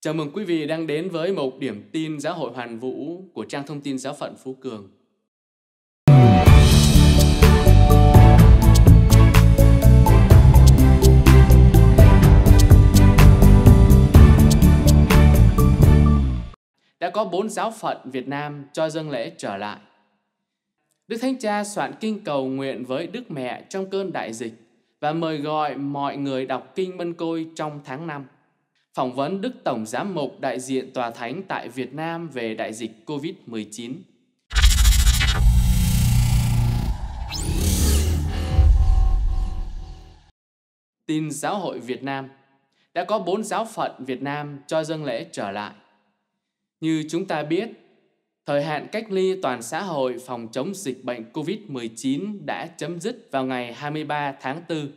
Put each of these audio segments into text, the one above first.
Chào mừng quý vị đang đến với một điểm tin giáo hội hoàn vũ của trang thông tin giáo phận Phú Cường. Đã có bốn giáo phận Việt Nam cho dân lễ trở lại. Đức Thánh Cha soạn kinh cầu nguyện với Đức Mẹ trong cơn đại dịch và mời gọi mọi người đọc kinh Mân Côi trong tháng 5 phỏng vấn Đức Tổng Giám mục đại diện Tòa Thánh tại Việt Nam về đại dịch COVID-19. Tin Giáo hội Việt Nam Đã có bốn giáo phận Việt Nam cho dân lễ trở lại. Như chúng ta biết, thời hạn cách ly toàn xã hội phòng chống dịch bệnh COVID-19 đã chấm dứt vào ngày 23 tháng 4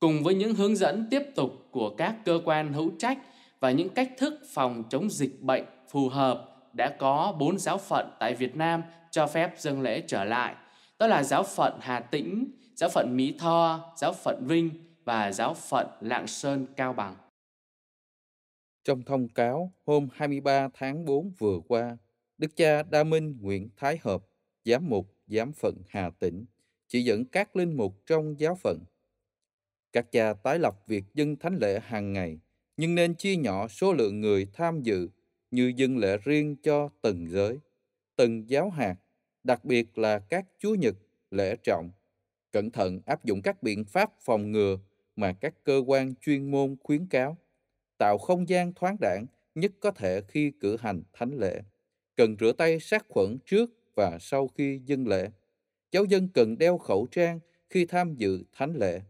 cùng với những hướng dẫn tiếp tục của các cơ quan hữu trách và những cách thức phòng chống dịch bệnh phù hợp đã có bốn giáo phận tại Việt Nam cho phép dâng lễ trở lại. Đó là giáo phận Hà Tĩnh, giáo phận Mỹ Tho, giáo phận Vinh và giáo phận Lạng Sơn Cao Bằng. Trong thông cáo hôm 23 tháng 4 vừa qua, Đức cha Đa Minh Nguyễn Thái Hợp, giám mục giám phận Hà Tĩnh, chỉ dẫn các linh mục trong giáo phận các cha tái lập việc dân thánh lễ hàng ngày, nhưng nên chia nhỏ số lượng người tham dự như dân lễ riêng cho từng giới, từng giáo hạt, đặc biệt là các chúa nhật, lễ trọng. Cẩn thận áp dụng các biện pháp phòng ngừa mà các cơ quan chuyên môn khuyến cáo, tạo không gian thoáng đẳng nhất có thể khi cử hành thánh lễ. Cần rửa tay sát khuẩn trước và sau khi dân lễ. Cháu dân cần đeo khẩu trang khi tham dự thánh lễ.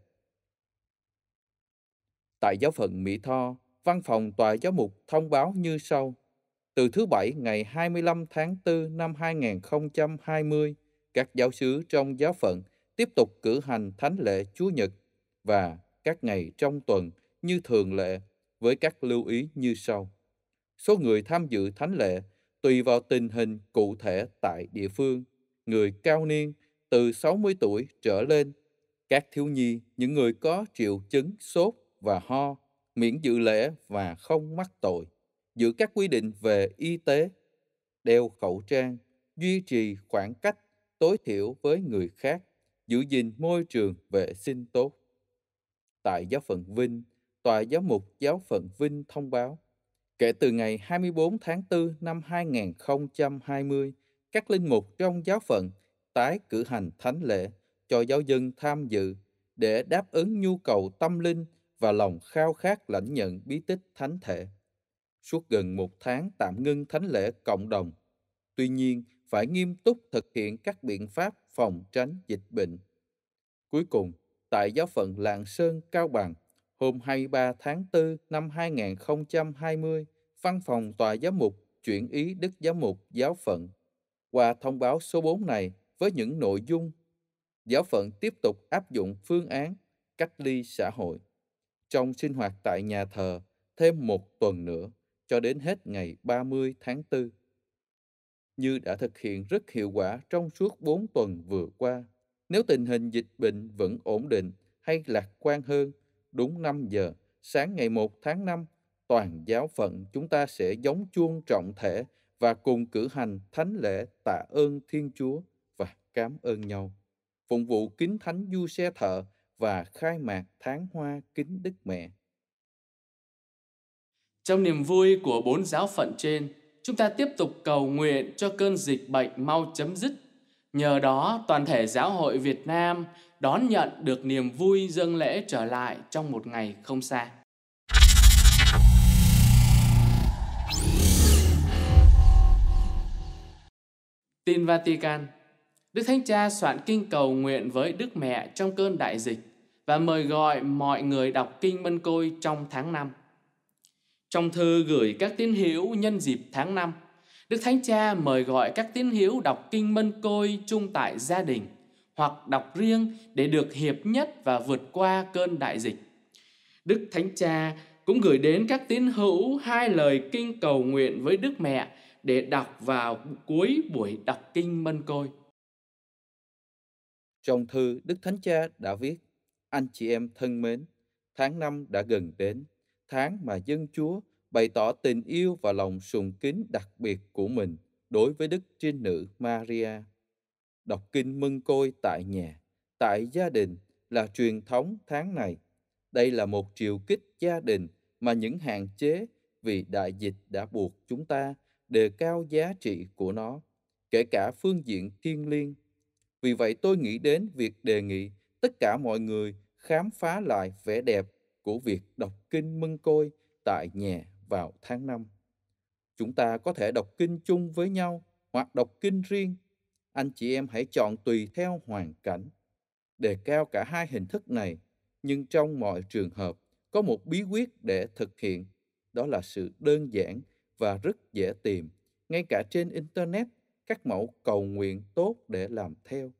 Tại giáo phận Mỹ Tho, văn phòng tòa giáo mục thông báo như sau. Từ thứ Bảy ngày 25 tháng 4 năm 2020, các giáo sứ trong giáo phận tiếp tục cử hành thánh lễ Chúa Nhật và các ngày trong tuần như thường lệ với các lưu ý như sau. Số người tham dự thánh lễ tùy vào tình hình cụ thể tại địa phương, người cao niên từ 60 tuổi trở lên, các thiếu nhi, những người có triệu chứng sốt, và ho, miễn dự lễ và không mắc tội, giữ các quy định về y tế, đeo khẩu trang, duy trì khoảng cách tối thiểu với người khác, giữ gìn môi trường vệ sinh tốt. Tại giáo phận Vinh, Tòa Giáo mục Giáo phận Vinh thông báo, kể từ ngày 24 tháng 4 năm 2020, các linh mục trong giáo phận tái cử hành thánh lễ cho giáo dân tham dự để đáp ứng nhu cầu tâm linh và lòng khao khát lãnh nhận bí tích thánh thể. Suốt gần một tháng tạm ngưng thánh lễ cộng đồng, tuy nhiên phải nghiêm túc thực hiện các biện pháp phòng tránh dịch bệnh. Cuối cùng, tại giáo phận Lạng Sơn, Cao Bằng, hôm 23 tháng 4 năm 2020, văn phòng tòa giám mục chuyển ý Đức Giám mục Giáo phận. Qua thông báo số 4 này với những nội dung Giáo phận tiếp tục áp dụng phương án cách ly xã hội trong sinh hoạt tại nhà thờ thêm một tuần nữa cho đến hết ngày 30 tháng 4. Như đã thực hiện rất hiệu quả trong suốt 4 tuần vừa qua, nếu tình hình dịch bệnh vẫn ổn định hay lạc quan hơn, đúng 5 giờ sáng ngày 1 tháng 5, toàn giáo phận chúng ta sẽ giống chuông trọng thể và cùng cử hành thánh lễ tạ ơn Thiên Chúa và cảm ơn nhau. Phụng vụ kính thánh du xe thợ và khai mạc tháng hoa kính Đức Mẹ. Trong niềm vui của bốn giáo phận trên, chúng ta tiếp tục cầu nguyện cho cơn dịch bệnh mau chấm dứt. Nhờ đó, toàn thể giáo hội Việt Nam đón nhận được niềm vui dâng lễ trở lại trong một ngày không xa. Tin Vatican Đức Thánh Cha soạn kinh cầu nguyện với Đức Mẹ trong cơn đại dịch và mời gọi mọi người đọc Kinh Mân Côi trong tháng 5. Trong thư gửi các tín hữu nhân dịp tháng 5, Đức Thánh Cha mời gọi các tín hữu đọc Kinh Mân Côi chung tại gia đình hoặc đọc riêng để được hiệp nhất và vượt qua cơn đại dịch. Đức Thánh Cha cũng gửi đến các tín hữu hai lời kinh cầu nguyện với Đức Mẹ để đọc vào cuối buổi đọc kinh Mân Côi. Trong thư, Đức Thánh Cha đã viết anh chị em thân mến, tháng năm đã gần đến, tháng mà dân Chúa bày tỏ tình yêu và lòng sùng kính đặc biệt của mình đối với Đức Trinh Nữ Maria. Đọc kinh mân côi tại nhà, tại gia đình là truyền thống tháng này. Đây là một triều kích gia đình mà những hạn chế vì đại dịch đã buộc chúng ta đề cao giá trị của nó, kể cả phương diện thiên liêng. Vì vậy tôi nghĩ đến việc đề nghị tất cả mọi người khám phá lại vẻ đẹp của việc đọc kinh mân côi tại nhà vào tháng năm. Chúng ta có thể đọc kinh chung với nhau hoặc đọc kinh riêng. Anh chị em hãy chọn tùy theo hoàn cảnh. Đề cao cả hai hình thức này, nhưng trong mọi trường hợp có một bí quyết để thực hiện, đó là sự đơn giản và rất dễ tìm. Ngay cả trên Internet, các mẫu cầu nguyện tốt để làm theo.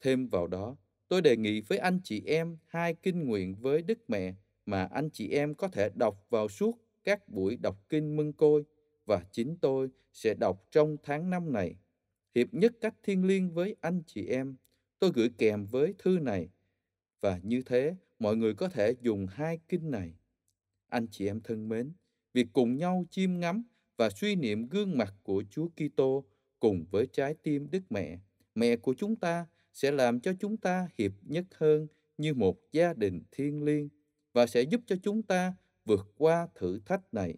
Thêm vào đó, tôi đề nghị với anh chị em hai kinh nguyện với Đức Mẹ mà anh chị em có thể đọc vào suốt các buổi đọc kinh mân côi và chính tôi sẽ đọc trong tháng năm này. Hiệp nhất cách thiên liêng với anh chị em, tôi gửi kèm với thư này. Và như thế, mọi người có thể dùng hai kinh này. Anh chị em thân mến, việc cùng nhau chiêm ngắm và suy niệm gương mặt của Chúa Kitô cùng với trái tim Đức Mẹ, Mẹ của chúng ta sẽ làm cho chúng ta hiệp nhất hơn như một gia đình thiêng liêng và sẽ giúp cho chúng ta vượt qua thử thách này.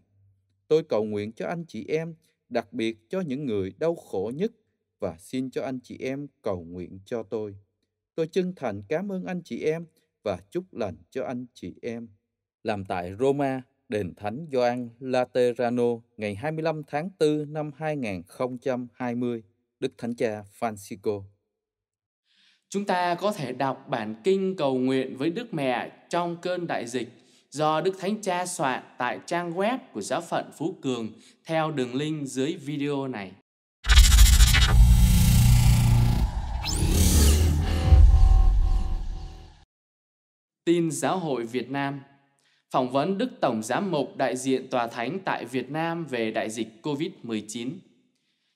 Tôi cầu nguyện cho anh chị em, đặc biệt cho những người đau khổ nhất và xin cho anh chị em cầu nguyện cho tôi. Tôi chân thành cảm ơn anh chị em và chúc lành cho anh chị em. Làm tại Roma, đền Thánh Gioan Laterano ngày 25 tháng 4 năm 2020, Đức Thánh Cha Francisco. Chúng ta có thể đọc bản kinh cầu nguyện với Đức Mẹ trong cơn đại dịch do Đức Thánh Cha soạn tại trang web của giáo phận Phú Cường theo đường link dưới video này. Tin Giáo hội Việt Nam Phỏng vấn Đức Tổng Giám mục đại diện Tòa Thánh tại Việt Nam về đại dịch COVID-19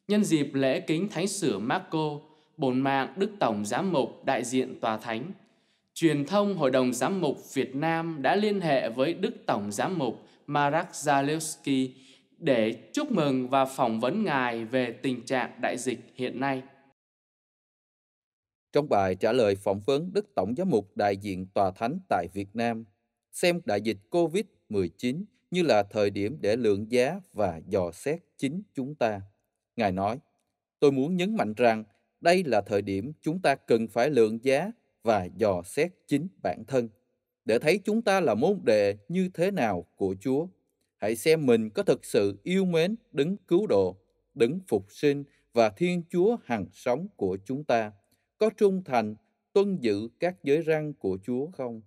Nhân dịp lễ kính Thánh Sử Marco, bổn mạng Đức Tổng Giám mục đại diện Tòa Thánh. Truyền thông Hội đồng Giám mục Việt Nam đã liên hệ với Đức Tổng Giám mục Marak Zalewski để chúc mừng và phỏng vấn Ngài về tình trạng đại dịch hiện nay. Trong bài trả lời phỏng vấn Đức Tổng Giám mục đại diện Tòa Thánh tại Việt Nam, xem đại dịch COVID-19 như là thời điểm để lượng giá và dò xét chính chúng ta. Ngài nói, tôi muốn nhấn mạnh rằng đây là thời điểm chúng ta cần phải lượng giá và dò xét chính bản thân để thấy chúng ta là môn đệ như thế nào của Chúa. Hãy xem mình có thực sự yêu mến đứng cứu độ, đứng phục sinh và Thiên Chúa hằng sống của chúng ta, có trung thành tuân giữ các giới răn của Chúa không?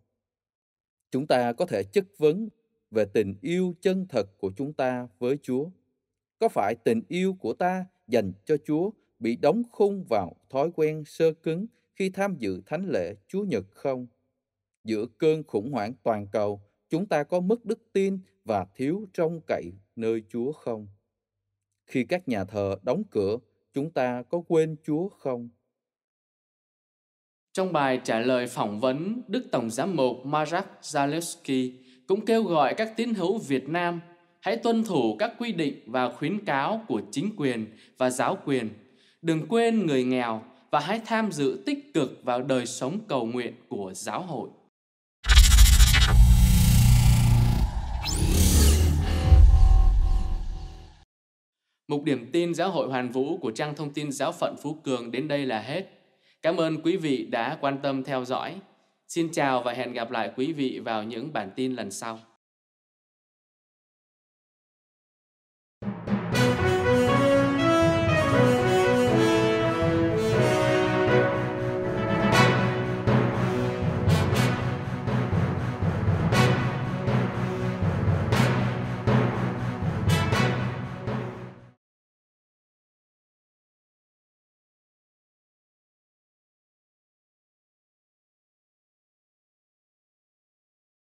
Chúng ta có thể chất vấn về tình yêu chân thật của chúng ta với Chúa. Có phải tình yêu của ta dành cho Chúa bị đóng khung vào thói quen sơ cứng khi tham dự thánh lễ Chúa Nhật không? Giữa cơn khủng hoảng toàn cầu, chúng ta có mất đức tin và thiếu trông cậy nơi Chúa không? Khi các nhà thờ đóng cửa, chúng ta có quên Chúa không? Trong bài trả lời phỏng vấn, Đức Tổng giám mục Marak Zalewski cũng kêu gọi các tín hữu Việt Nam hãy tuân thủ các quy định và khuyến cáo của chính quyền và giáo quyền Đừng quên người nghèo và hãy tham dự tích cực vào đời sống cầu nguyện của giáo hội. Mục điểm tin giáo hội Hoàn Vũ của trang thông tin giáo phận Phú Cường đến đây là hết. Cảm ơn quý vị đã quan tâm theo dõi. Xin chào và hẹn gặp lại quý vị vào những bản tin lần sau.